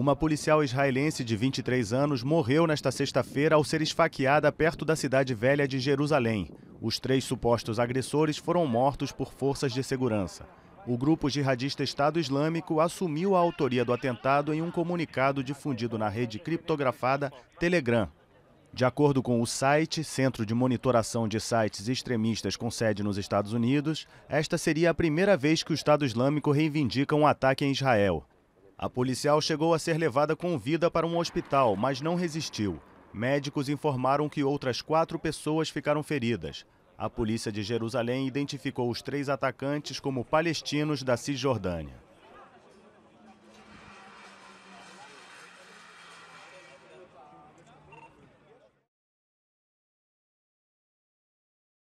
Uma policial israelense de 23 anos morreu nesta sexta-feira ao ser esfaqueada perto da cidade velha de Jerusalém. Os três supostos agressores foram mortos por forças de segurança. O grupo jihadista Estado Islâmico assumiu a autoria do atentado em um comunicado difundido na rede criptografada Telegram. De acordo com o site, Centro de Monitoração de Sites Extremistas com sede nos Estados Unidos, esta seria a primeira vez que o Estado Islâmico reivindica um ataque em Israel. A policial chegou a ser levada com vida para um hospital, mas não resistiu. Médicos informaram que outras quatro pessoas ficaram feridas. A polícia de Jerusalém identificou os três atacantes como palestinos da Cisjordânia.